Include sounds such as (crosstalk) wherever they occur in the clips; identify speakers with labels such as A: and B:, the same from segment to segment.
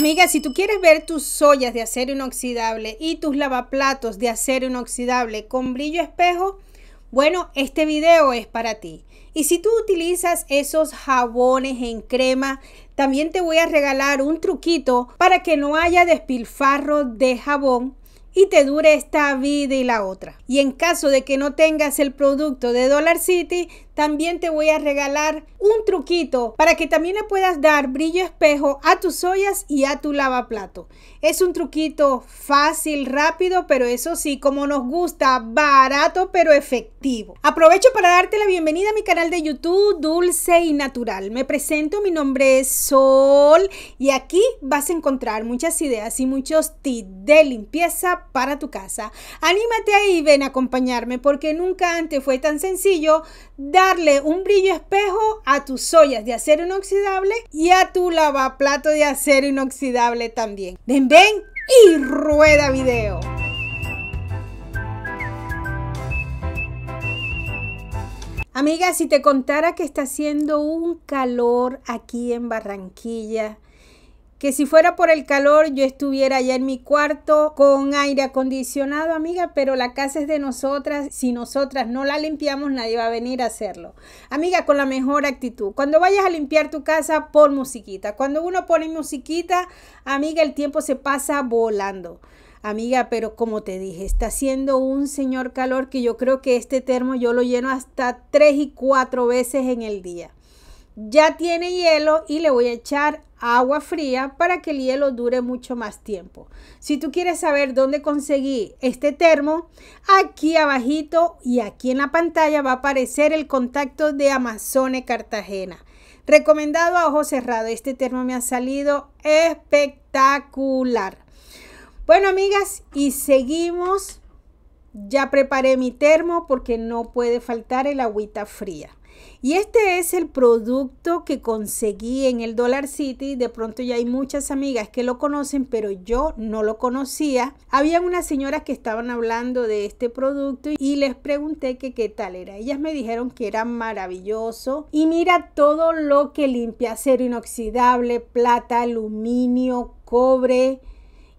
A: Amiga, si tú quieres ver tus ollas de acero inoxidable y tus lavaplatos de acero inoxidable con brillo espejo, bueno, este video es para ti. Y si tú utilizas esos jabones en crema, también te voy a regalar un truquito para que no haya despilfarro de jabón y te dure esta vida y la otra. Y en caso de que no tengas el producto de Dollar City, también te voy a regalar un truquito para que también le puedas dar brillo espejo a tus ollas y a tu lavaplato. Es un truquito fácil, rápido, pero eso sí, como nos gusta, barato pero efectivo. Aprovecho para darte la bienvenida a mi canal de YouTube Dulce y Natural. Me presento, mi nombre es Sol y aquí vas a encontrar muchas ideas y muchos tips de limpieza para tu casa. Anímate ahí y ven a acompañarme porque nunca antes fue tan sencillo dar darle un brillo espejo a tus ollas de acero inoxidable y a tu lavaplato de acero inoxidable también. Ven, ven y rueda video. Amiga, si te contara que está haciendo un calor aquí en Barranquilla, que si fuera por el calor yo estuviera ya en mi cuarto con aire acondicionado, amiga, pero la casa es de nosotras, si nosotras no la limpiamos nadie va a venir a hacerlo. Amiga, con la mejor actitud. Cuando vayas a limpiar tu casa, pon musiquita. Cuando uno pone musiquita, amiga, el tiempo se pasa volando. Amiga, pero como te dije, está haciendo un señor calor que yo creo que este termo yo lo lleno hasta tres y cuatro veces en el día. Ya tiene hielo y le voy a echar agua fría para que el hielo dure mucho más tiempo. Si tú quieres saber dónde conseguí este termo, aquí abajito y aquí en la pantalla va a aparecer el contacto de Amazone Cartagena. Recomendado a ojo cerrado. Este termo me ha salido espectacular. Bueno, amigas, y seguimos. Ya preparé mi termo porque no puede faltar el agüita fría. Y este es el producto que conseguí en el Dollar City. De pronto ya hay muchas amigas que lo conocen, pero yo no lo conocía. Había unas señoras que estaban hablando de este producto y les pregunté que qué tal era. Ellas me dijeron que era maravilloso. Y mira todo lo que limpia acero inoxidable, plata, aluminio, cobre,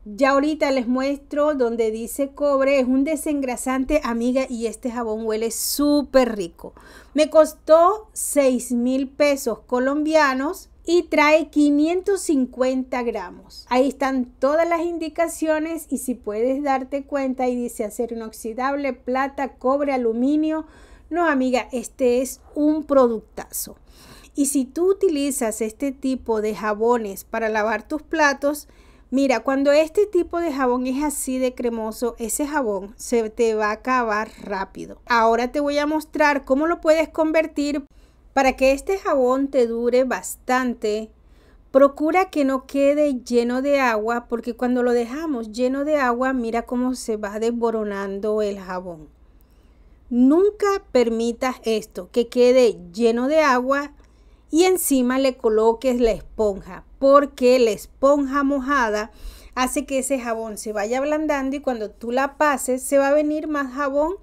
A: ya ahorita les muestro donde dice cobre, es un desengrasante, amiga, y este jabón huele súper rico. Me costó 6 mil pesos colombianos y trae 550 gramos. Ahí están todas las indicaciones y si puedes darte cuenta, y dice hacer inoxidable, plata, cobre, aluminio. No, amiga, este es un productazo. Y si tú utilizas este tipo de jabones para lavar tus platos, Mira, cuando este tipo de jabón es así de cremoso, ese jabón se te va a acabar rápido. Ahora te voy a mostrar cómo lo puedes convertir para que este jabón te dure bastante. Procura que no quede lleno de agua porque cuando lo dejamos lleno de agua, mira cómo se va desboronando el jabón. Nunca permitas esto, que quede lleno de agua y encima le coloques la esponja, porque la esponja mojada hace que ese jabón se vaya ablandando y cuando tú la pases se va a venir más jabón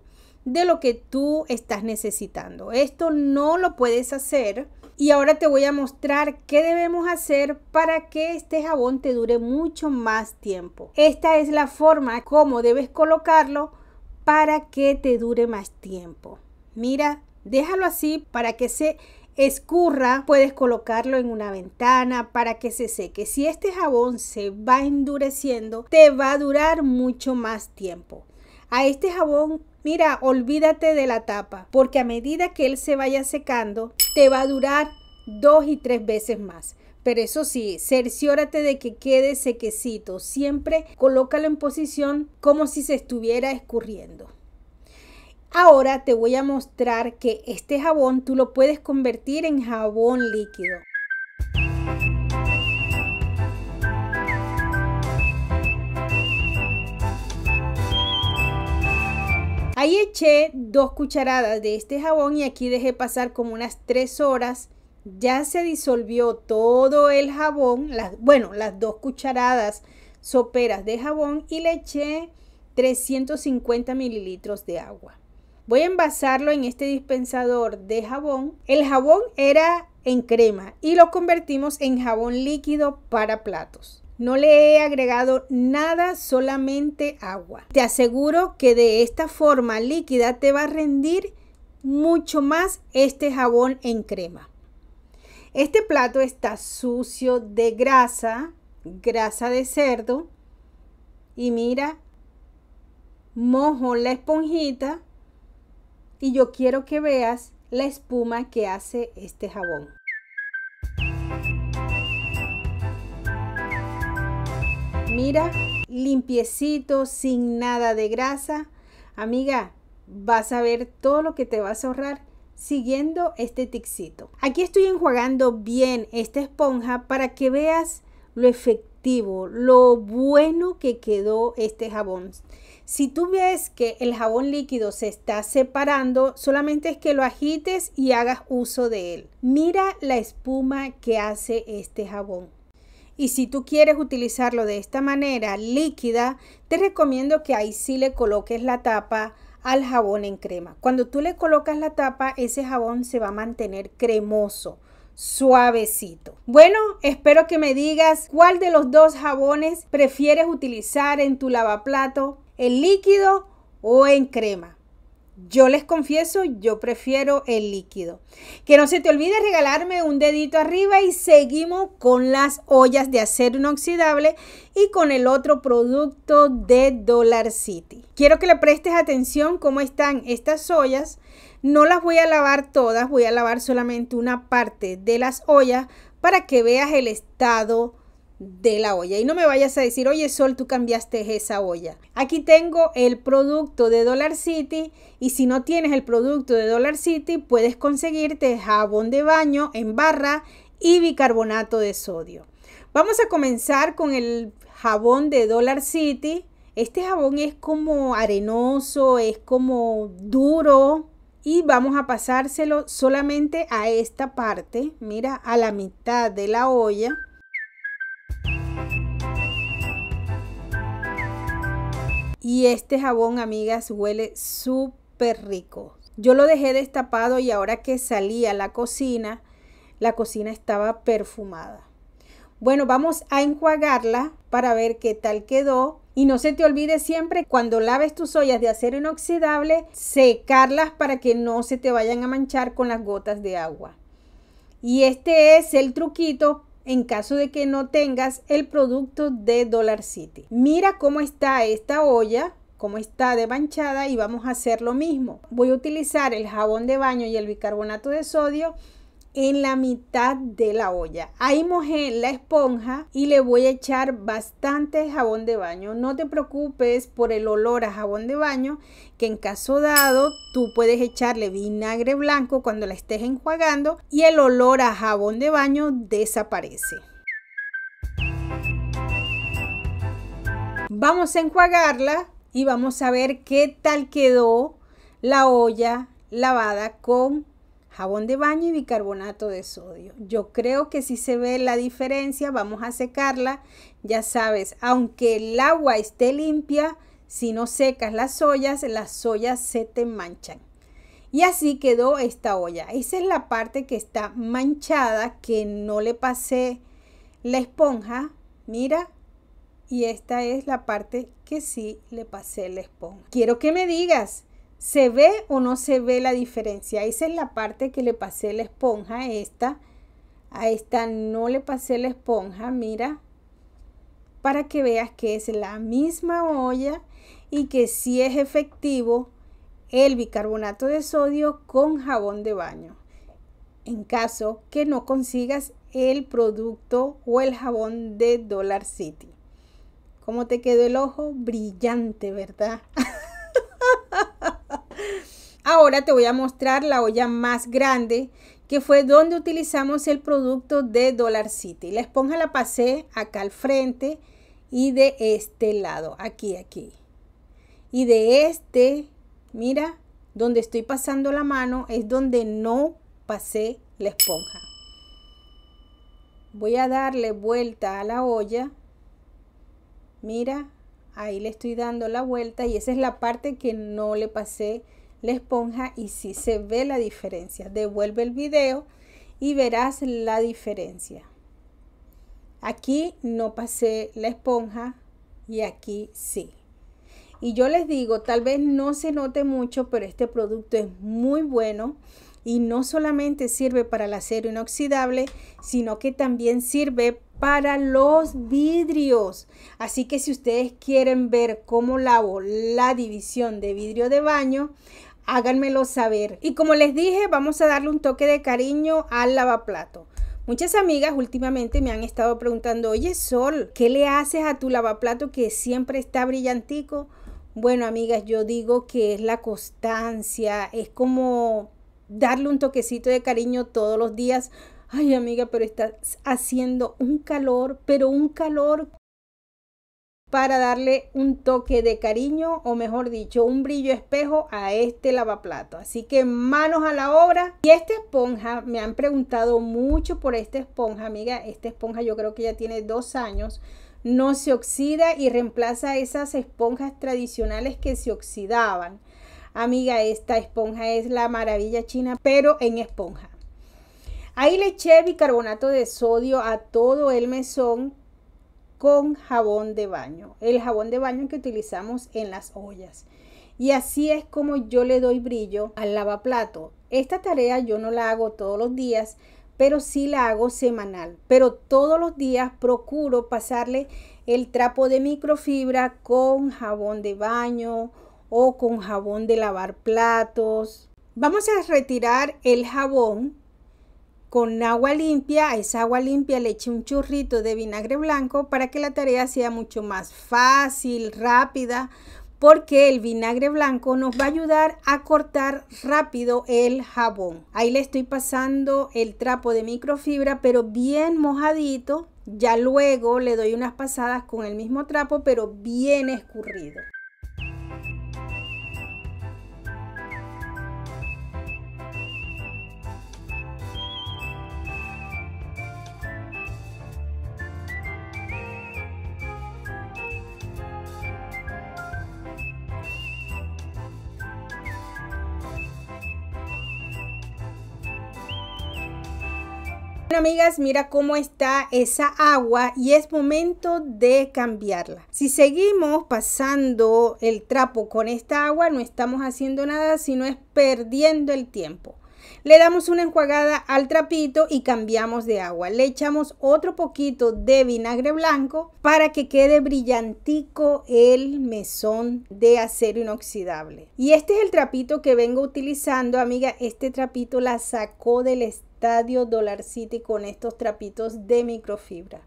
A: de lo que tú estás necesitando. Esto no lo puedes hacer y ahora te voy a mostrar qué debemos hacer para que este jabón te dure mucho más tiempo. Esta es la forma como debes colocarlo para que te dure más tiempo. Mira, déjalo así para que se escurra, puedes colocarlo en una ventana para que se seque. Si este jabón se va endureciendo, te va a durar mucho más tiempo. A este jabón, mira, olvídate de la tapa, porque a medida que él se vaya secando, te va a durar dos y tres veces más. Pero eso sí, cerciórate de que quede sequecito. Siempre colócalo en posición como si se estuviera escurriendo. Ahora te voy a mostrar que este jabón tú lo puedes convertir en jabón líquido. Ahí eché dos cucharadas de este jabón y aquí dejé pasar como unas tres horas. Ya se disolvió todo el jabón, bueno, las dos cucharadas soperas de jabón y le eché 350 mililitros de agua. Voy a envasarlo en este dispensador de jabón. El jabón era en crema y lo convertimos en jabón líquido para platos. No le he agregado nada, solamente agua. Te aseguro que de esta forma líquida te va a rendir mucho más este jabón en crema. Este plato está sucio de grasa, grasa de cerdo. Y mira, mojo la esponjita y yo quiero que veas la espuma que hace este jabón. Mira, limpiecito, sin nada de grasa. Amiga, vas a ver todo lo que te vas a ahorrar siguiendo este tixito. Aquí estoy enjuagando bien esta esponja para que veas lo efectivo, lo bueno que quedó este jabón. Si tú ves que el jabón líquido se está separando, solamente es que lo agites y hagas uso de él. Mira la espuma que hace este jabón. Y si tú quieres utilizarlo de esta manera líquida, te recomiendo que ahí sí le coloques la tapa al jabón en crema. Cuando tú le colocas la tapa, ese jabón se va a mantener cremoso suavecito. Bueno, espero que me digas cuál de los dos jabones prefieres utilizar en tu lavaplato en líquido o en crema. Yo les confieso, yo prefiero el líquido. Que no se te olvide regalarme un dedito arriba y seguimos con las ollas de acero inoxidable y con el otro producto de Dollar City. Quiero que le prestes atención cómo están estas ollas. No las voy a lavar todas, voy a lavar solamente una parte de las ollas para que veas el estado de la olla. Y no me vayas a decir, oye Sol, tú cambiaste esa olla. Aquí tengo el producto de Dollar City y si no tienes el producto de Dollar City, puedes conseguirte jabón de baño en barra y bicarbonato de sodio. Vamos a comenzar con el jabón de Dollar City. Este jabón es como arenoso, es como duro y vamos a pasárselo solamente a esta parte, mira, a la mitad de la olla Y este jabón, amigas, huele súper rico. Yo lo dejé destapado y ahora que salí a la cocina, la cocina estaba perfumada. Bueno, vamos a enjuagarla para ver qué tal quedó. Y no se te olvide siempre cuando laves tus ollas de acero inoxidable, secarlas para que no se te vayan a manchar con las gotas de agua. Y este es el truquito en caso de que no tengas el producto de Dollar City. Mira cómo está esta olla cómo está de manchada y vamos a hacer lo mismo. Voy a utilizar el jabón de baño y el bicarbonato de sodio en la mitad de la olla. Ahí mojé la esponja y le voy a echar bastante jabón de baño. No te preocupes por el olor a jabón de baño, que en caso dado tú puedes echarle vinagre blanco cuando la estés enjuagando y el olor a jabón de baño desaparece. Vamos a enjuagarla y vamos a ver qué tal quedó la olla lavada con jabón de baño y bicarbonato de sodio. Yo creo que si se ve la diferencia, vamos a secarla. Ya sabes, aunque el agua esté limpia, si no secas las ollas, las ollas se te manchan. Y así quedó esta olla. Esa es la parte que está manchada, que no le pasé la esponja. Mira, y esta es la parte que sí le pasé la esponja. Quiero que me digas ¿Se ve o no se ve la diferencia? Esa es la parte que le pasé la esponja a esta. A esta no le pasé la esponja, mira. Para que veas que es la misma olla y que sí es efectivo el bicarbonato de sodio con jabón de baño. En caso que no consigas el producto o el jabón de Dollar City. ¿Cómo te quedó el ojo? Brillante, ¿verdad? (laughs) Ahora te voy a mostrar la olla más grande que fue donde utilizamos el producto de Dollar City. La esponja la pasé acá al frente y de este lado, aquí, aquí. Y de este, mira, donde estoy pasando la mano es donde no pasé la esponja. Voy a darle vuelta a la olla. Mira, ahí le estoy dando la vuelta y esa es la parte que no le pasé la esponja y si se ve la diferencia. Devuelve el video y verás la diferencia. Aquí no pasé la esponja y aquí sí. Y yo les digo, tal vez no se note mucho, pero este producto es muy bueno y no solamente sirve para el acero inoxidable, sino que también sirve para los vidrios. Así que si ustedes quieren ver cómo lavo la división de vidrio de baño, háganmelo saber. Y como les dije, vamos a darle un toque de cariño al lavaplato. Muchas amigas últimamente me han estado preguntando, oye Sol, ¿qué le haces a tu lavaplato que siempre está brillantico? Bueno, amigas, yo digo que es la constancia, es como darle un toquecito de cariño todos los días. Ay, amiga, pero estás haciendo un calor, pero un calor para darle un toque de cariño o mejor dicho un brillo espejo a este lavaplato así que manos a la obra y esta esponja me han preguntado mucho por esta esponja amiga esta esponja yo creo que ya tiene dos años no se oxida y reemplaza esas esponjas tradicionales que se oxidaban amiga esta esponja es la maravilla china pero en esponja Ahí le eché bicarbonato de sodio a todo el mesón con jabón de baño, el jabón de baño que utilizamos en las ollas. Y así es como yo le doy brillo al lavaplato. Esta tarea yo no la hago todos los días, pero sí la hago semanal. Pero todos los días procuro pasarle el trapo de microfibra con jabón de baño o con jabón de lavar platos. Vamos a retirar el jabón con agua limpia, a esa agua limpia le eché un churrito de vinagre blanco para que la tarea sea mucho más fácil, rápida, porque el vinagre blanco nos va a ayudar a cortar rápido el jabón. Ahí le estoy pasando el trapo de microfibra, pero bien mojadito. Ya luego le doy unas pasadas con el mismo trapo, pero bien escurrido. Bueno amigas, mira cómo está esa agua y es momento de cambiarla. Si seguimos pasando el trapo con esta agua no estamos haciendo nada sino es perdiendo el tiempo. Le damos una enjuagada al trapito y cambiamos de agua. Le echamos otro poquito de vinagre blanco para que quede brillantico el mesón de acero inoxidable. Y este es el trapito que vengo utilizando, amiga. Este trapito la sacó del Estadio Dollar City con estos trapitos de microfibra.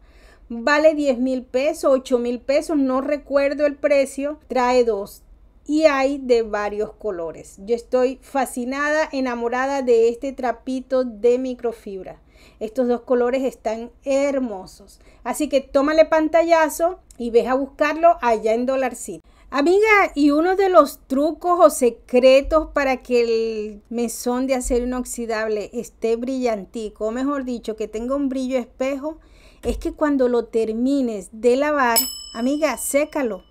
A: Vale 10 mil pesos, 8 mil pesos, no recuerdo el precio. Trae dos y hay de varios colores. Yo estoy fascinada, enamorada de este trapito de microfibra. Estos dos colores están hermosos. Así que tómale pantallazo y ve a buscarlo allá en Dollar City. Amiga, y uno de los trucos o secretos para que el mesón de acero inoxidable esté brillantico, o mejor dicho, que tenga un brillo espejo, es que cuando lo termines de lavar, amiga, sécalo.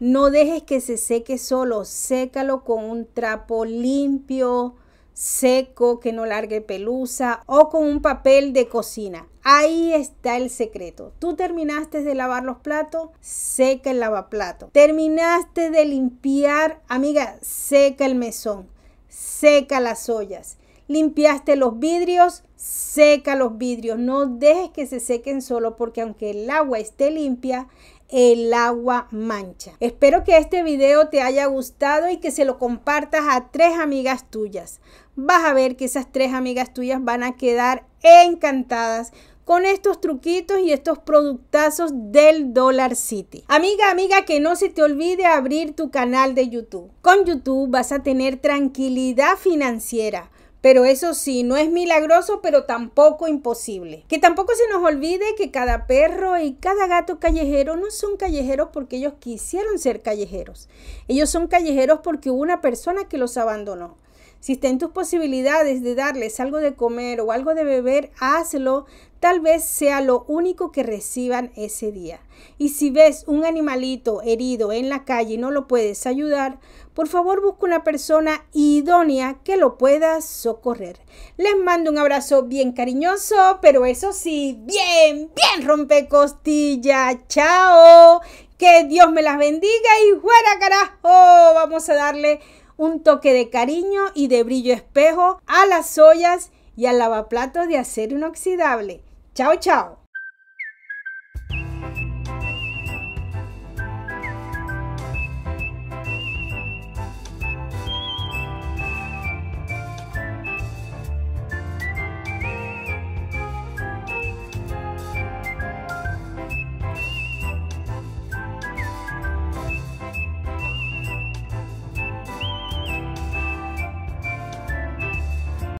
A: No dejes que se seque solo, sécalo con un trapo limpio, seco, que no largue pelusa o con un papel de cocina. Ahí está el secreto. Tú terminaste de lavar los platos, seca el lavaplato. Terminaste de limpiar, amiga, seca el mesón, seca las ollas. Limpiaste los vidrios, seca los vidrios. No dejes que se sequen solo porque aunque el agua esté limpia, el agua mancha. Espero que este video te haya gustado y que se lo compartas a tres amigas tuyas. Vas a ver que esas tres amigas tuyas van a quedar encantadas con estos truquitos y estos productazos del Dollar City. Amiga, amiga, que no se te olvide abrir tu canal de YouTube. Con YouTube vas a tener tranquilidad financiera pero eso sí, no es milagroso, pero tampoco imposible. Que tampoco se nos olvide que cada perro y cada gato callejero no son callejeros porque ellos quisieron ser callejeros. Ellos son callejeros porque hubo una persona que los abandonó. Si está en tus posibilidades de darles algo de comer o algo de beber, hazlo. Tal vez sea lo único que reciban ese día. Y si ves un animalito herido en la calle y no lo puedes ayudar, por favor busca una persona idónea que lo pueda socorrer. Les mando un abrazo bien cariñoso, pero eso sí, bien, bien rompecostilla. Chao. Que Dios me las bendiga y fuera carajo. Vamos a darle un toque de cariño y de brillo espejo a las ollas y al lavaplatos de acero inoxidable. Chao, chao.